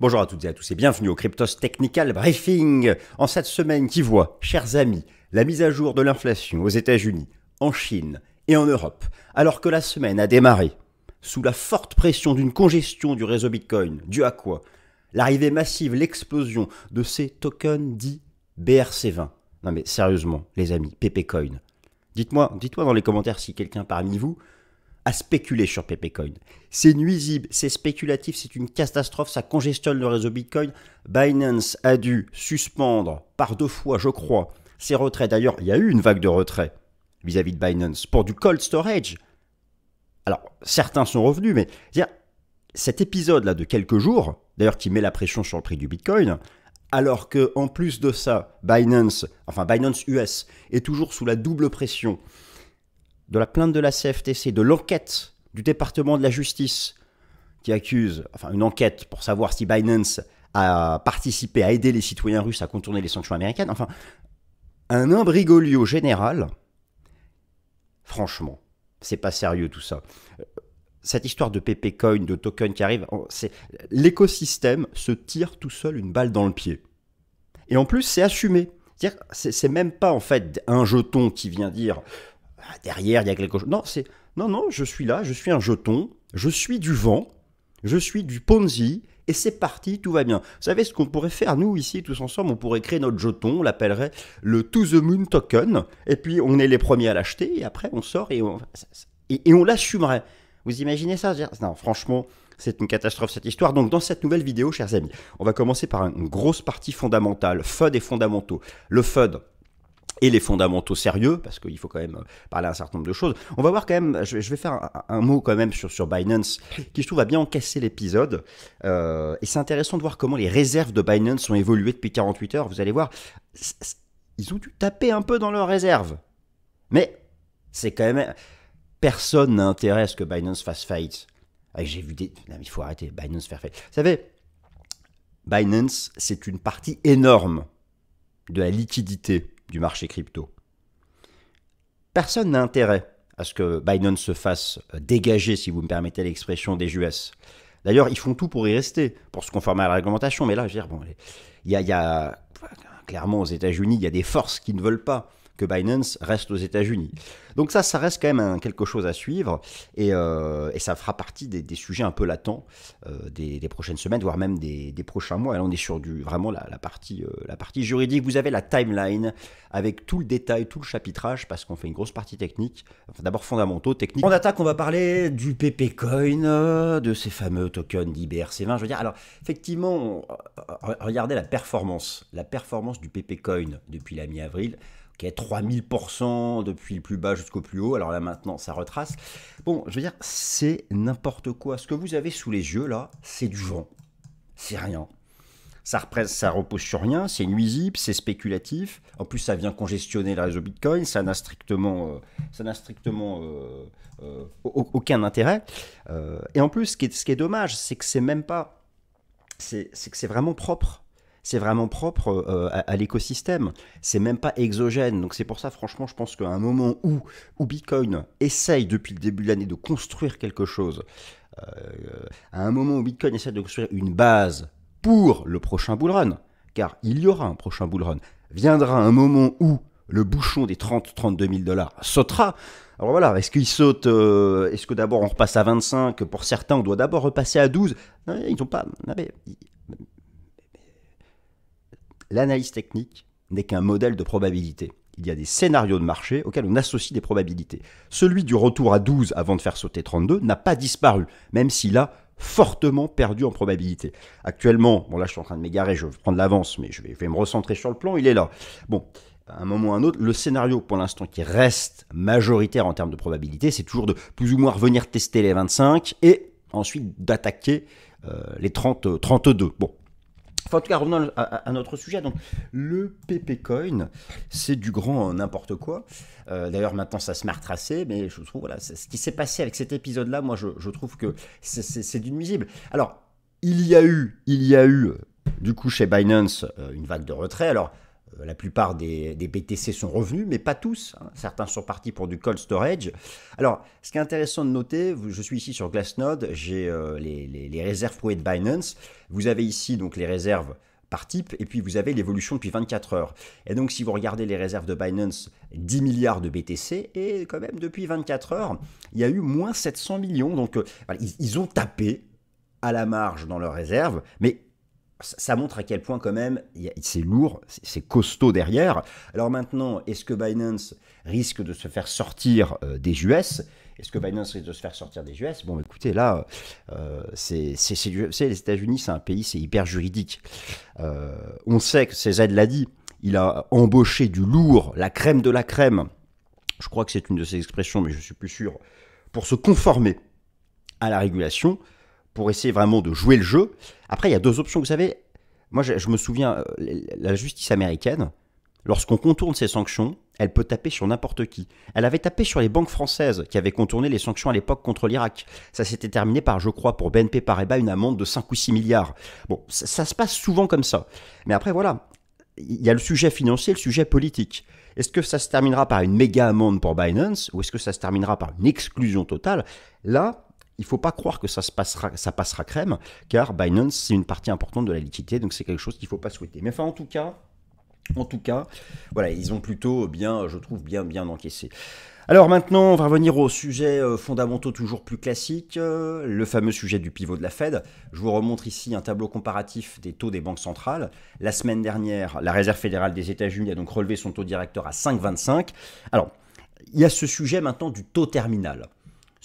Bonjour à toutes et à tous et bienvenue au Cryptos Technical Briefing en cette semaine qui voit, chers amis, la mise à jour de l'inflation aux États-Unis, en Chine et en Europe, alors que la semaine a démarré sous la forte pression d'une congestion du réseau Bitcoin, dû à quoi L'arrivée massive, l'explosion de ces tokens dits BRC20. Non mais sérieusement, les amis, PP Coin. Dites-moi, dites-moi dans les commentaires si quelqu'un parmi vous à spéculer sur Pepecoin. C'est nuisible, c'est spéculatif, c'est une catastrophe, ça congestionne le réseau Bitcoin. Binance a dû suspendre par deux fois, je crois, ses retraits. D'ailleurs, il y a eu une vague de retraits vis-à-vis de Binance pour du cold storage. Alors, certains sont revenus, mais cet épisode-là de quelques jours, d'ailleurs qui met la pression sur le prix du Bitcoin, alors que en plus de ça, Binance, enfin Binance US, est toujours sous la double pression de la plainte de la CFTC, de l'enquête du département de la justice qui accuse, enfin une enquête pour savoir si Binance a participé, à aider les citoyens russes à contourner les sanctions américaines, enfin un imbrigolio général, franchement, c'est pas sérieux tout ça. Cette histoire de PP Coin, de token qui arrive, c'est l'écosystème se tire tout seul une balle dans le pied. Et en plus, c'est assumé. C'est même pas en fait un jeton qui vient dire ah, derrière, il y a quelque chose. Non, c'est non, non, je suis là, je suis un jeton, je suis du vent, je suis du Ponzi, et c'est parti, tout va bien. Vous savez ce qu'on pourrait faire, nous, ici, tous ensemble On pourrait créer notre jeton, on l'appellerait le To the Moon Token, et puis on est les premiers à l'acheter, et après on sort et on, et, on l'assumerait. Vous imaginez ça Non, franchement, c'est une catastrophe cette histoire. Donc dans cette nouvelle vidéo, chers amis, on va commencer par une grosse partie fondamentale, FUD et fondamentaux. Le FUD, et les fondamentaux sérieux, parce qu'il faut quand même parler un certain nombre de choses. On va voir quand même, je, vais faire un, mot quand même sur, sur Binance, qui je trouve a bien encaissé l'épisode. Euh, et c'est intéressant de voir comment les réserves de Binance ont évolué depuis 48 heures. Vous allez voir, ils ont dû taper un peu dans leurs réserves. Mais c'est quand même... Personne n'intéresse que Binance fasse fight. Ah, j'ai vu des... il faut arrêter, Binance faire faillite Vous savez, Binance, c'est une partie énorme de la liquidité du marché crypto. Personne n'a intérêt à ce que Biden se fasse euh, dégager, si vous me permettez l'expression, des US. D'ailleurs, ils font tout pour y rester, pour se conformer à la réglementation. Mais là, je bon, il y a clairement aux États-Unis, il y a des forces qui ne veulent pas que Binance reste aux États-Unis. Donc ça, ça reste quand même quelque chose à suivre et, euh, ça fera partie des, sujets un peu latents euh, des, prochaines semaines, voire même des, prochains mois. Là, on est sur du, vraiment euh, la, partie, juridique. Vous avez la timeline avec tout le détail, tout le chapitrage, parce qu'on fait une grosse partie technique, d'abord fondamentaux, techniques. En attaque, on va parler du PP Coin, de ces fameux tokens d'IBRC20. Je veux dire, alors effectivement, regardez la performance, la performance du PP Coin depuis la mi-avril est 3000% depuis le plus bas jusqu'au plus haut. Alors là maintenant, ça retrace. Bon, je veux dire, c'est n'importe quoi. Ce que vous avez sous les yeux là, c'est du vent. C'est rien. Ça, ça repose sur rien, c'est nuisible, c'est spéculatif. En plus, ça vient congestionner le réseau Bitcoin, ça n'a strictement, euh, ça n'a strictement euh, euh, aucun intérêt. et en plus, ce qui est, ce qui est dommage, c'est que c'est même pas, c'est que c'est vraiment propre c'est vraiment propre euh, à, l'écosystème. C'est même pas exogène. Donc c'est pour ça, franchement, je pense qu'à un moment où, où Bitcoin essaye depuis le début de l'année de construire quelque chose, euh, à un moment où Bitcoin essaie de construire une base pour le prochain bull run, car il y aura un prochain bull run, viendra un moment où le bouchon des 30-32 000 dollars sautera. Alors voilà, est-ce qu'il saute euh, Est-ce que d'abord on repasse à 25 Pour certains, on doit d'abord repasser à 12 non, Ils n'ont pas l'analyse technique n'est qu'un modèle de probabilité. Il y a des scénarios de marché auxquels on associe des probabilités. Celui du retour à 12 avant de faire sauter 32 n'a pas disparu, même s'il a fortement perdu en probabilité. Actuellement, bon là je suis en train de m'égarer, je vais prendre l'avance, mais je vais, me recentrer sur le plan, il est là. Bon, à un moment ou à un autre, le scénario pour l'instant qui reste majoritaire en termes de probabilité, c'est toujours de plus ou moins revenir tester les 25 et ensuite d'attaquer euh, les 30, 32. Euh, bon, Enfin, en tout cas, revenons à, notre sujet. Donc, le PP-Coin, c'est du grand n'importe quoi. Euh, d'ailleurs, maintenant, ça se met retracé, mais je trouve, voilà, ce qui s'est passé avec cet épisode-là, moi, je, trouve que c'est d'une nuisible. Alors, il y a eu, il y a eu, du coup, chez Binance, euh, une vague de retrait. Alors, euh, la plupart des, BTC sont revenus, mais pas tous. Hein. Certains sont partis pour du cold storage. Alors, ce qui est intéressant de noter, je suis ici sur Glassnode, j'ai euh, les, réserves pour de Binance. Vous avez ici donc les réserves par type, et puis vous avez l'évolution depuis 24 heures. Et donc, si vous regardez les réserves de Binance, 10 milliards de BTC, et quand même, depuis 24 heures, il y a eu moins 700 millions. Donc, euh, ils, ils ont tapé à la marge dans leurs réserves, mais ça montre à quel point quand même c'est lourd, c'est costaud derrière. Alors maintenant, est-ce que Binance risque de se faire sortir euh, des US Est-ce que Binance risque de se faire sortir des US Bon, écoutez, là, euh, c'est les États-Unis, c'est un pays, c'est hyper juridique. Euh, on sait que CZ l'a dit, il a embauché du lourd, la crème de la crème. Je crois que c'est une de ses expressions, mais je suis plus sûr pour se conformer à la régulation pour essayer vraiment de jouer le jeu. Après, il y a deux options, vous savez. Moi, je, me souviens, euh, la justice américaine, lorsqu'on contourne ces sanctions, elle peut taper sur n'importe qui. Elle avait tapé sur les banques françaises qui avaient contourné les sanctions à l'époque contre l'Irak. Ça s'était terminé par, je crois, pour BNP Paribas, une amende de 5 ou 6 milliards. Bon, ça, se passe souvent comme ça. Mais après, voilà, il y a le sujet financier le sujet politique. Est-ce que ça se terminera par une méga amende pour Binance ou est-ce que ça se terminera par une exclusion totale Là, il ne faut pas croire que ça, se passera, ça passera crème, car Binance, c'est une partie importante de la liquidité, donc c'est quelque chose qu'il ne faut pas souhaiter. Mais enfin, en tout cas, en tout cas, voilà, ils ont plutôt bien, je trouve, bien, bien encaissé. Alors maintenant, on va revenir aux sujets euh, fondamentaux toujours plus classiques, euh, le fameux sujet du pivot de la Fed. Je vous remontre ici un tableau comparatif des taux des banques centrales. La semaine dernière, la Réserve fédérale des États-Unis a donc relevé son taux directeur à 5,25. Alors, il y a ce sujet maintenant du taux terminal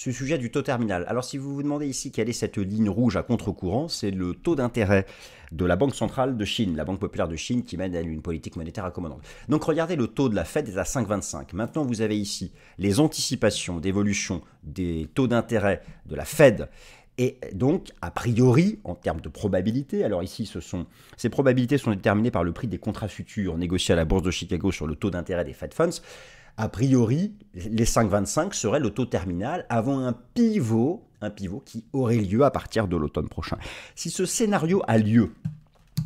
ce sujet du taux terminal. Alors si vous vous demandez ici quelle est cette ligne rouge à contre-courant, c'est le taux d'intérêt de la Banque centrale de Chine, la Banque populaire de Chine qui mène à une politique monétaire accommodante. Donc regardez, le taux de la Fed est à 5,25. Maintenant, vous avez ici les anticipations d'évolution des taux d'intérêt de la Fed et donc, a priori, en termes de probabilité, alors ici, ces probabilités sont déterminées par le prix des contrats futurs négociés à la bourse de Chicago sur le taux d'intérêt des Fed Funds a priori, les 5,25 seraient le taux terminal avant un pivot, un pivot qui aurait lieu à partir de l'automne prochain. Si ce scénario a lieu,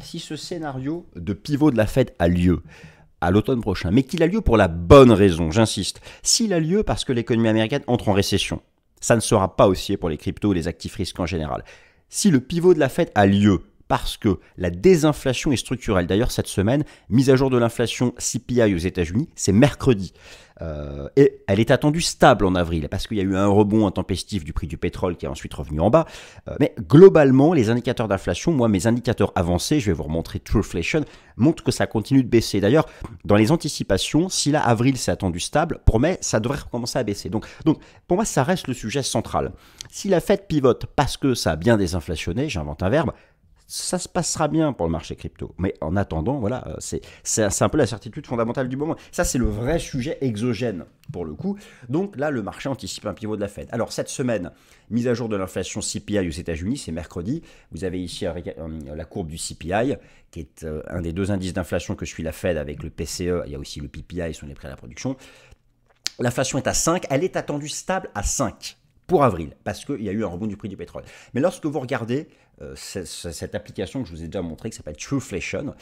si ce scénario de pivot de la Fed a lieu, à l'automne prochain, mais qu'il a lieu pour la bonne raison, j'insiste. S'il a lieu parce que l'économie américaine entre en récession, ça ne sera pas haussier pour les cryptos ou les actifs risques en général. Si le pivot de la Fed a lieu parce que la désinflation est structurelle, d'ailleurs cette semaine, mise à jour de l'inflation CPI aux États-Unis, c'est mercredi. Euh, et elle est attendue stable en avril, parce qu'il y a eu un rebond intempestif du prix du pétrole qui est ensuite revenu en bas. Euh, mais globalement, les indicateurs d'inflation, moi, mes indicateurs avancés, je vais vous remontrer Trueflation, montrent que ça continue de baisser. D'ailleurs, dans les anticipations, si là, avril, c'est attendu stable, pour mai, ça devrait recommencer à baisser. Donc, donc, pour moi, ça reste le sujet central. Si la fête pivote parce que ça a bien désinflationné, j'invente un verbe, ça se passera bien pour le marché crypto. Mais en attendant, voilà, euh, c'est un peu la certitude fondamentale du moment. Ça, c'est le vrai sujet exogène pour le coup. Donc là, le marché anticipe un pivot de la Fed. Alors cette semaine, mise à jour de l'inflation CPI aux États-Unis, c'est mercredi. Vous avez ici euh, euh, la courbe du CPI, qui est un des deux indices d'inflation que suit la Fed avec le PCE. Il y a aussi le PPI, sont les prix à la production. L'inflation est à 5, elle est attendue stable à 5 pour avril, parce qu'il y a eu un rebond du prix du pétrole. Mais lorsque vous regardez euh, cette application que je vous ai déjà montrée qui s'appelle TrueFlation.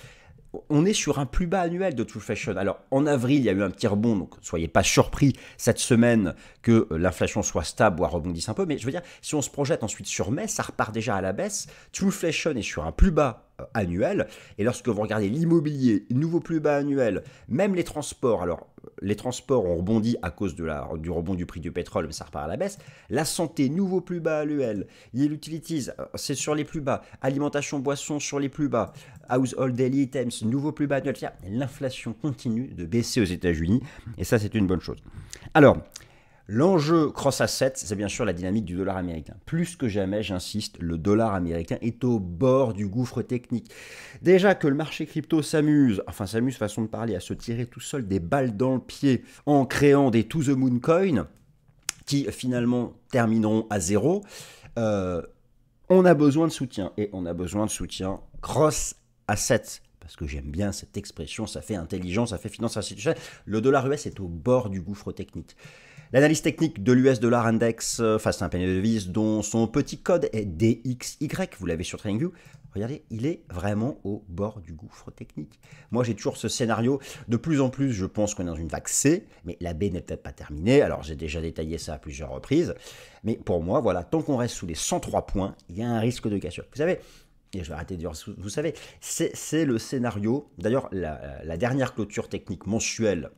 On est sur un plus bas annuel de TrueFlation. Alors en avril, il y a eu un petit rebond, donc soyez pas surpris cette semaine que euh, l'inflation soit stable, ou rebondisse un peu. Mais je veux dire, si on se projette ensuite sur mai, ça repart déjà à la baisse. TrueFlation est sur un plus bas euh, annuel. Et lorsque vous regardez l'immobilier, nouveau plus bas annuel, même les transports, alors euh, les transports ont rebondi à cause de la, du rebond du prix du pétrole, mais ça repart à la baisse. La santé, nouveau plus bas annuel. Les utilities, euh, c'est sur les plus bas. Alimentation, boissons, sur les plus bas. Household daily items, nouveau plus bas annuel. L'inflation continue de baisser aux États-Unis, et ça, c'est une bonne chose. Alors, L'enjeu cross-asset, c'est bien sûr la dynamique du dollar américain. Plus que jamais, j'insiste, le dollar américain est au bord du gouffre technique. Déjà que le marché crypto s'amuse, enfin s'amuse façon de parler, à se tirer tout seul des balles dans le pied en créant des to the moon coins qui finalement termineront à zéro, euh, on a besoin de soutien et on a besoin de soutien cross-asset parce que j'aime bien cette expression, ça fait intelligence, ça fait finance institutionnelle. Le dollar US est au bord du gouffre technique. L'analyse technique de l'US dollar index euh, face à un panier de devises dont son petit code est DXY, vous l'avez sur TradingView, Regardez, il est vraiment au bord du gouffre technique. Moi, j'ai toujours ce scénario. De plus en plus, je pense qu'on est dans une vague C, mais la B n'est peut-être pas terminée. Alors, j'ai déjà détaillé ça à plusieurs reprises. Mais pour moi, voilà, tant qu'on reste sous les 103 points, il y a un risque de cassure. Vous savez, et je vais arrêter de dire, vous savez, c'est le scénario. D'ailleurs, la, dernière clôture technique mensuelle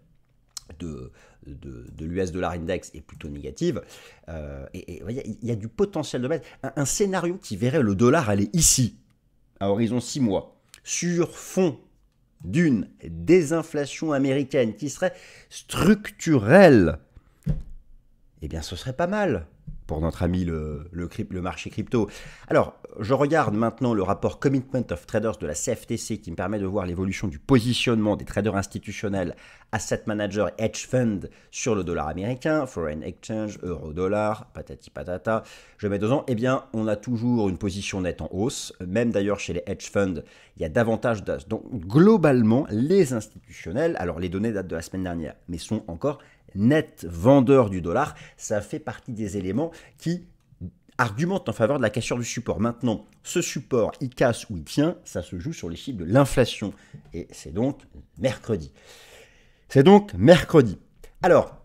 de, de, l'US dollar index est plutôt négative. Euh, et il y, a du potentiel de mettre un, scénario qui verrait le dollar aller ici, à horizon 6 mois, sur fond d'une désinflation américaine qui serait structurelle. Eh bien, ce serait pas mal pour notre ami le, le, marché crypto. Alors, je regarde maintenant le rapport Commitment of Traders de la CFTC qui me permet de voir l'évolution du positionnement des traders institutionnels, asset manager, hedge fund sur le dollar américain, foreign exchange, euro-dollar, patati patata. Je mets deux ans. Eh bien, on a toujours une position nette en hausse. Même d'ailleurs chez les hedge funds, il y a davantage d'as. Donc, globalement, les institutionnels, alors les données datent de la semaine dernière, mais sont encore net vendeur du dollar, ça fait partie des éléments qui argumentent en faveur de la cassure du support. Maintenant, ce support, il casse ou il tient, ça se joue sur les chiffres de l'inflation. Et c'est donc mercredi. C'est donc mercredi. Alors,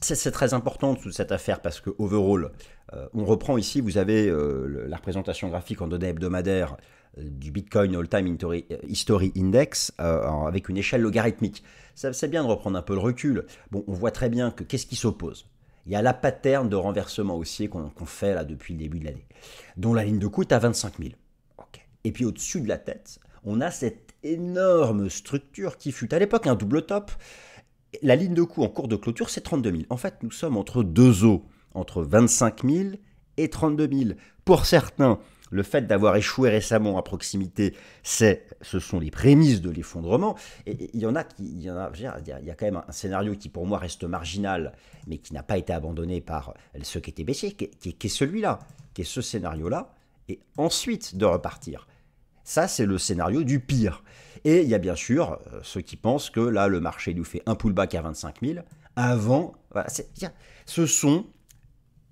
c'est très important toute cette affaire parce que overall, euh, on reprend ici, vous avez euh, la représentation graphique en données hebdomadaires euh, du Bitcoin All Time History Index euh, avec une échelle logarithmique. c'est bien de reprendre un peu le recul. Bon, on voit très bien que qu'est-ce qui s'oppose il y a la pattern de renversement haussier qu'on fait là depuis le début de l'année, dont la ligne de est à 25 000. Et puis au-dessus de la tête, on a cette énorme structure qui fut à l'époque un double top. La ligne de coût en cours de clôture, c'est 32 000. En fait, nous sommes entre deux eaux, entre 25 000 et 32 000. Pour certains, le fait d'avoir échoué récemment à proximité, c'est, ce sont les prémices de l'effondrement. Et il y en a qui, il y a, il quand même un scénario qui pour moi reste marginal, mais qui n'a pas été abandonné par ceux qui étaient baissiers, qui, est celui-là, qui est ce scénario-là, et ensuite de repartir. Ça, c'est le scénario du pire. Et il y a bien sûr euh, ceux qui pensent que là, le marché nous fait un pullback à 25 000 avant. Voilà, ce sont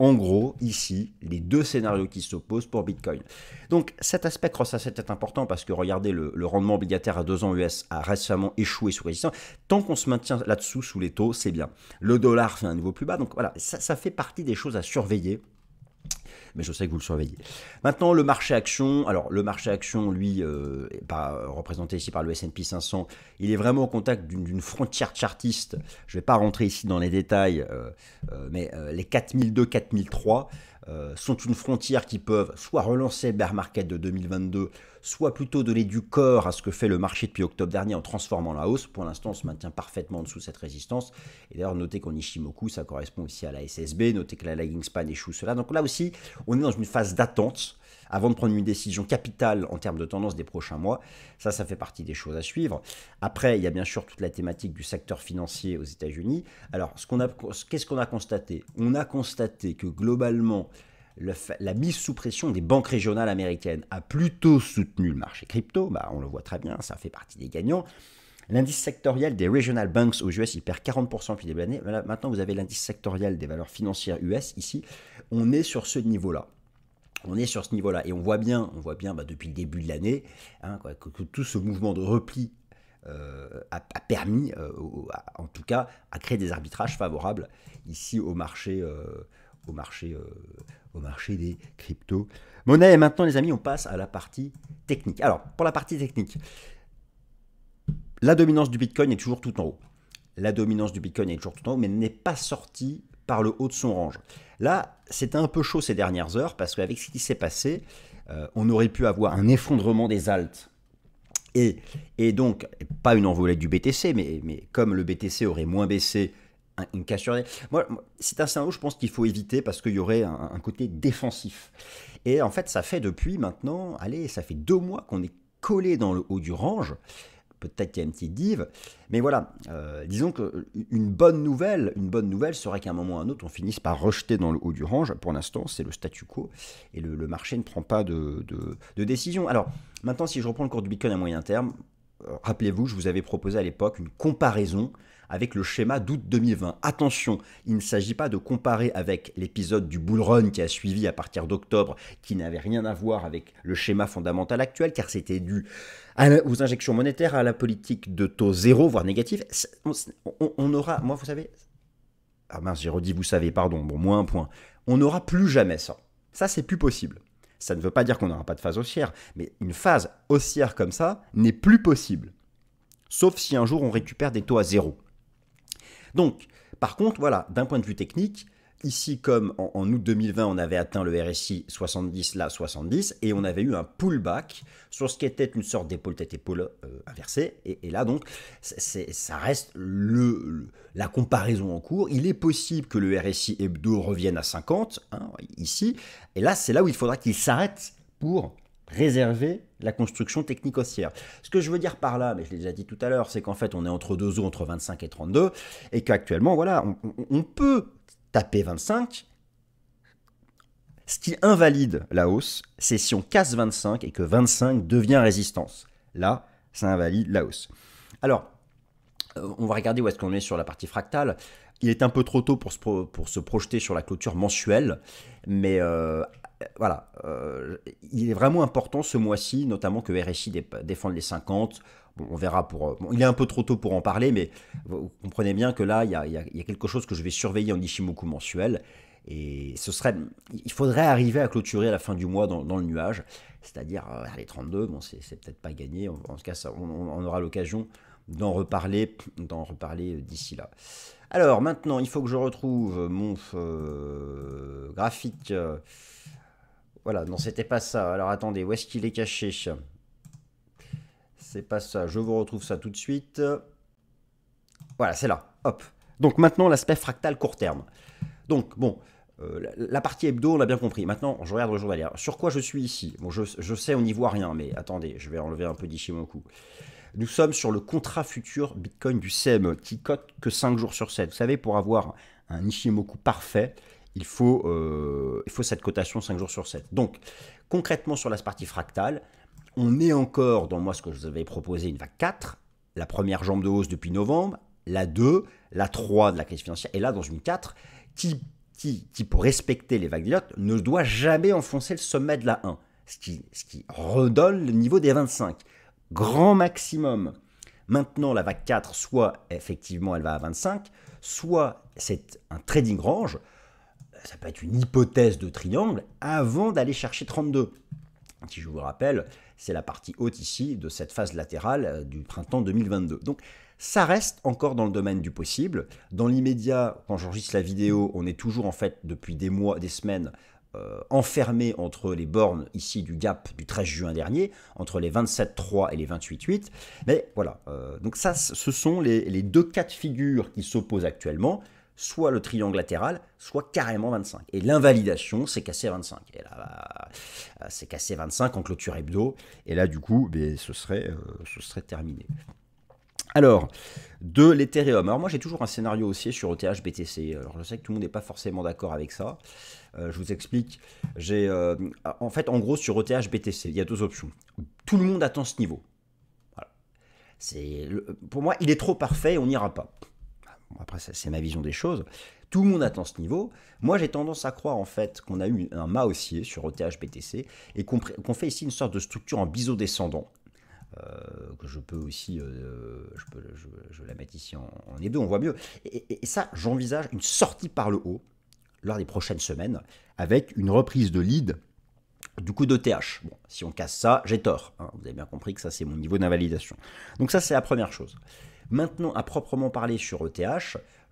en gros, ici, les deux scénarios qui s'opposent pour Bitcoin. Donc cet aspect cross-asset est important parce que regardez, le, rendement obligataire à 2 ans US a récemment échoué sous résistance. Tant qu'on se maintient là-dessous, sous les taux, c'est bien. Le dollar fait un niveau plus bas, donc voilà, ça fait partie des choses à surveiller mais je sais que vous le surveillez. Maintenant, le marché action. Alors, le marché action, lui, euh, euh, représenté ici par le S&P 500, il est vraiment au contact d'une frontière chartiste. Je ne vais pas rentrer ici dans les détails, euh, mais les 4002, 4003, euh, sont une frontière qui peuvent soit relancer le bear market de 2022, soit plutôt donner du corps à ce que fait le marché depuis octobre dernier en transformant la hausse. Pour l'instant, on se maintient parfaitement en dessous cette résistance. Et d'ailleurs, notez qu'en Ishimoku, ça correspond aussi à la SSB. Notez que la lagging span échoue cela. Donc là aussi, on est dans une phase d'attente avant de prendre une décision capitale en termes de tendance des prochains mois. Ça, ça fait partie des choses à suivre. Après, il y a bien sûr toute la thématique du secteur financier aux États-Unis. Alors, ce qu'on a, qu'est-ce qu'on a constaté On a constaté que globalement, la mise sous pression des banques régionales américaines a plutôt soutenu le marché crypto. Bah, on le voit très bien, ça fait partie des gagnants. L'indice sectoriel des regional banks aux US, il perd 40% depuis des années. Maintenant, vous avez l'indice sectoriel des valeurs financières US ici. On est sur ce niveau-là on est sur ce niveau-là. Et on voit bien, on voit bien bah, depuis le début de l'année, hein, que, tout ce mouvement de repli euh, a, permis, euh, en tout cas, à créer des arbitrages favorables ici au marché. Euh, au marché, au marché des cryptos. Monnaie Et maintenant, les amis, on passe à la partie technique. Alors, pour la partie technique, la dominance du Bitcoin est toujours tout en haut. La dominance du Bitcoin est toujours tout en haut, mais n'est pas sortie par le haut de son range. Là, c'était un peu chaud ces dernières heures parce qu'avec ce qui s'est passé, euh, on aurait pu avoir un effondrement des altes. Et, et donc, pas une envolée du BTC, mais, comme le BTC aurait moins baissé, une cassure. Moi, c'est un haut, je pense qu'il faut éviter parce qu'il y aurait un, un, côté défensif. Et en fait, ça fait depuis maintenant, allez, ça fait deux mois qu'on est collé dans le haut du range peut-être qu'il y a une petite dive. Mais voilà, euh, disons qu'une euh, bonne nouvelle, une bonne nouvelle serait qu'à un moment ou à un autre, on finisse par rejeter dans le haut du range. Pour l'instant, c'est le statu quo et le, marché ne prend pas de, décision. Alors, maintenant, si je reprends le cours du Bitcoin à moyen terme, euh, rappelez-vous, je vous avais proposé à l'époque une comparaison avec le schéma d'août 2020. Attention, il ne s'agit pas de comparer avec l'épisode du bull run qui a suivi à partir d'octobre, qui n'avait rien à voir avec le schéma fondamental actuel, car c'était dû aux injections monétaires, à la politique de taux zéro, voire négatif. On, aura, moi, vous savez, ah mince, j'ai redit, vous savez, pardon, bon, moins un point. On n'aura plus jamais ça. Ça, c'est plus possible. Ça ne veut pas dire qu'on n'aura pas de phase haussière, mais une phase haussière comme ça n'est plus possible. Sauf si un jour on récupère des taux à zéro. Donc, par contre, voilà, d'un point de vue technique, ici, comme en, août 2020, on avait atteint le RSI 70, là 70, et on avait eu un pullback sur ce qui était une sorte d'épaule tête épaule euh, inversée. Et, là, donc, ça reste le, la comparaison en cours. Il est possible que le RSI hebdo revienne à 50, hein, ici, et là, c'est là où il faudra qu'il s'arrête pour réserver la construction technique haussière. Ce que je veux dire par là, mais je l'ai déjà dit tout à l'heure, c'est qu'en fait on est entre deux eaux, entre 25 et 32, et qu'actuellement, voilà, on, peut taper 25. Ce qui invalide la hausse, c'est si on casse 25 et que 25 devient résistance. Là, ça invalide la hausse. Alors, euh, on va regarder où est-ce qu'on est sur la partie fractale. Il est un peu trop tôt pour se, pour se projeter sur la clôture mensuelle, mais euh, voilà, euh, il est vraiment important ce mois-ci, notamment que RSI défende les 50. Bon, on verra pour. Euh, il est un peu trop tôt pour en parler, mais vous comprenez bien que là, il y a, quelque chose que je vais surveiller en Ishimoku mensuel. Et ce serait, il faudrait arriver à clôturer à la fin du mois dans, le nuage, c'est-à-dire euh, les 32, bon, c'est peut-être pas gagné, en, tout cas, on, aura l'occasion d'en reparler, d'en reparler d'ici là. Alors maintenant, il faut que je retrouve mon graphique. Voilà, non, c'était pas ça. Alors attendez, où est-ce qu'il est caché C'est pas ça. Je vous retrouve ça tout de suite. Voilà, c'est là. Hop. Donc maintenant, l'aspect fractal court terme. Donc, bon, euh, la partie hebdo, on l'a bien compris. Maintenant, je regarde le journalier. Sur quoi je suis ici Bon, je, je, sais, on n'y voit rien, mais attendez, je vais enlever un peu d'Ishimoku. Nous sommes sur le contrat futur Bitcoin du CME, qui cote que 5 jours sur 7. Vous savez, pour avoir un Ishimoku parfait, il faut, euh, il faut cette cotation 5 jours sur 7. Donc, concrètement, sur la partie fractale, on est encore dans moi ce que je vous avais proposé, une vague 4, la première jambe de hausse depuis novembre, la 2, la 3 de la crise financière, et là, dans une 4, qui, qui, pour respecter les vagues d'Eliott, ne doit jamais enfoncer le sommet de la 1, ce qui, ce qui redonne le niveau des 25. Grand maximum. Maintenant, la vague 4, soit effectivement elle va à 25, soit c'est un trading range, bah, ça peut être une hypothèse de triangle avant d'aller chercher 32 Si je vous rappelle, c'est la partie haute ici de cette phase latérale euh, du printemps 2022. Donc, ça reste encore dans le domaine du possible. Dans l'immédiat, quand j'enregistre la vidéo, on est toujours en fait depuis des mois, des semaines, euh, enfermé entre les bornes ici du gap du 13 juin dernier, entre les 27,3 et les 28,8. Mais voilà, euh, donc ça, ce sont les, les deux cas de figure qui s'opposent actuellement soit le triangle latéral, soit carrément 25. Et l'invalidation, c'est cassé 25. Et là, bah, c'est cassé 25 en clôture hebdo. Et là, du coup, ben, ce, serait, euh, ce serait terminé. Alors, de l'Ethereum. Alors moi j'ai toujours un scénario aussi sur ETH BTC. Alors je sais que tout le monde n'est pas forcément d'accord avec ça. Euh, je vous explique. J'ai euh, en fait en gros sur ETH BTC, il y a deux options. Tout le monde attend ce niveau. C'est pour moi il est trop parfait, on n'ira pas après c'est ma vision des choses, tout le monde attend ce niveau. Moi, j'ai tendance à croire en fait qu'on a eu un mât haussier sur ETH BTC et qu'on fait ici une sorte de structure en biseau descendant. Euh, je peux aussi, euh, je, la mettre ici en, en hebdo, on voit mieux. Et, ça, j'envisage une sortie par le haut lors des prochaines semaines avec une reprise de lead du coup d'OTH. Bon, si on casse ça, j'ai tort. Hein. Vous avez bien compris que ça, c'est mon niveau d'invalidation. Donc ça, c'est la première chose. Maintenant, à proprement parler sur ETH,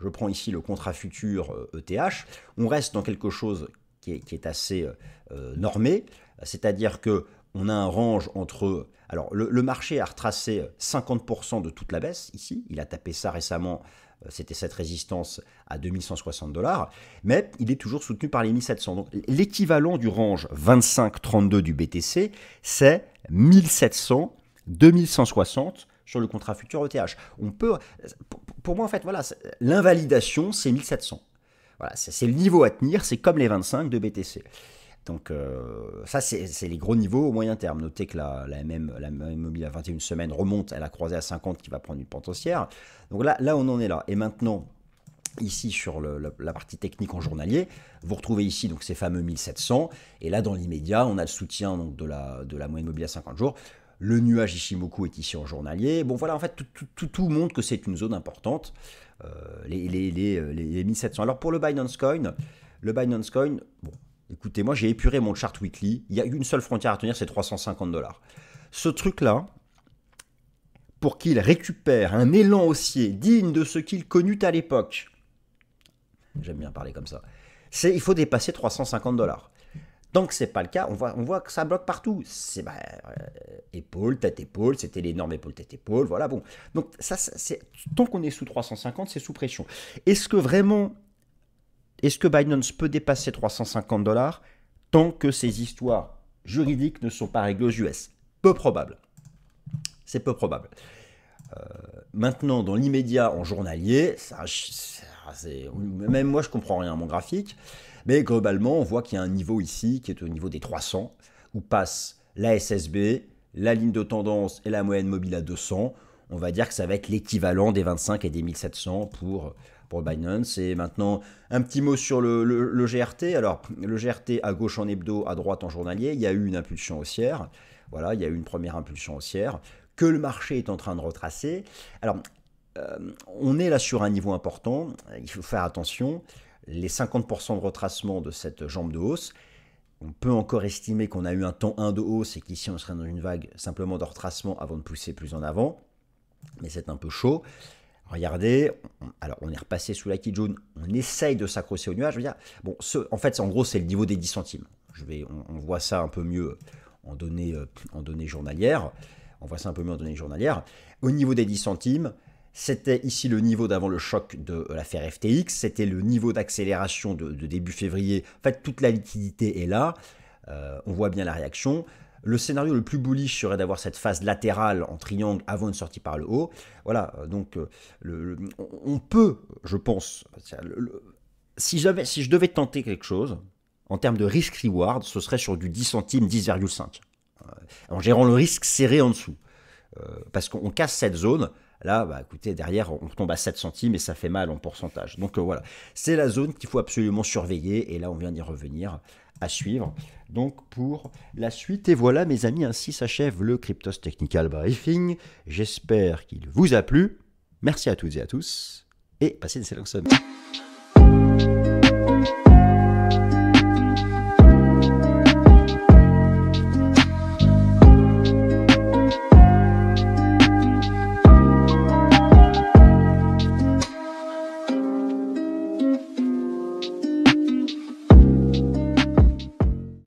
je prends ici le contrat futur ETH, e on reste dans quelque chose qui est, assez euh, euh, normé, c'est-à-dire que on a un range entre... Alors, le, le marché a retracé 50% de toute la baisse ici, il a tapé ça récemment euh, c'était cette résistance à 2160 dollars, mais il est toujours soutenu par les 1700. Donc l'équivalent du range 25-32 du BTC, c'est 1700, 2160 sur le contrat futur ETH. On peut, pour moi, en fait, voilà, l'invalidation, c'est 1700. Voilà, c'est le niveau à tenir, c'est comme les 25 de BTC. Donc euh, ça, c'est les gros niveaux au moyen terme. Notez que la, la la mobile à 21 semaines remonte, elle a croisé à 50 qui va prendre une haussière. Donc là, là, on en est là. Et maintenant, ici sur la, partie technique en journalier, vous retrouvez ici donc ces fameux 1700. Et là, dans l'immédiat, on a le soutien de, la, de la moyenne mobile à 50 jours. Le nuage Ishimoku est ici en journalier. Bon, voilà, en fait, tout, tout, montre que c'est une zone importante, euh, les, 1700. Euh, Alors, pour le Binance Coin, le Binance Coin, écoutez, moi, j'ai épuré mon chart weekly. Il y a une seule frontière à tenir, c'est 350 dollars. Ce truc-là, pour qu'il récupère un élan haussier digne de ce qu'il connut à l'époque, j'aime bien parler comme ça, c'est il faut dépasser 350 dollars. Tant que c'est pas le cas, on voit, on voit que ça bloque partout. C'est bah, euh, épaule, tête épaule, c'était l'énorme épaule tête épaule, voilà bon. Donc ça, c'est tant qu'on est sous 350, c'est sous pression. Est-ce que vraiment, est-ce que Binance peut dépasser 350 dollars tant que ces histoires juridiques ne sont pas réglées aux US Peu probable. C'est peu probable. Euh, maintenant, dans l'immédiat, en journalier, même moi, je comprends rien à mon graphique. Mais globalement, on voit qu'il y a un niveau ici qui est au niveau des 300, où passe la SSB, la ligne de tendance et la moyenne mobile à 200. On va dire que ça va être l'équivalent des 25 et des 1700 pour, pour Binance. Et maintenant, un petit mot sur le, le, GRT. Alors, le GRT à gauche en hebdo, à droite en journalier, il y a eu une impulsion haussière. Voilà, il y a eu une première impulsion haussière que le marché est en train de retracer. Alors, euh, on est là sur un niveau important, il faut faire attention les 50% de retracement de cette jambe de hausse. On peut encore estimer qu'on a eu un temps 1 de hausse et qu'ici on serait dans une vague simplement de retracement avant de pousser plus en avant. Mais c'est un peu chaud. Regardez, alors on est repassé sous la jaune. on essaye de s'accrocher au nuage. Je veux en fait, en gros, c'est le niveau des 10 centimes. Je vais, on, voit ça un peu mieux en données, euh, en On voit ça un peu mieux en données journalières. Au niveau des 10 centimes, c'était ici le niveau d'avant le choc de euh, l'affaire FTX, c'était le niveau d'accélération de, début février. En fait, toute la liquidité est là, euh, on voit bien la réaction. Le scénario le plus bullish serait d'avoir cette phase latérale en triangle avant une sortie par le haut. Voilà, euh, donc on peut, je pense, si, je devais tenter quelque chose, en termes de risk-reward, ce serait sur du 10 centimes, 10,5, en gérant le risque serré en dessous. parce qu'on casse cette zone, Là, bah, écoutez, derrière, on tombe à 7 centimes et ça fait mal en pourcentage. Donc euh, voilà, c'est la zone qu'il faut absolument surveiller. Et là, on vient d'y revenir à suivre. Donc pour la suite, et voilà mes amis, ainsi s'achève le Cryptos Technical Briefing. J'espère qu'il vous a plu. Merci à toutes et à tous et passez une excellente semaine.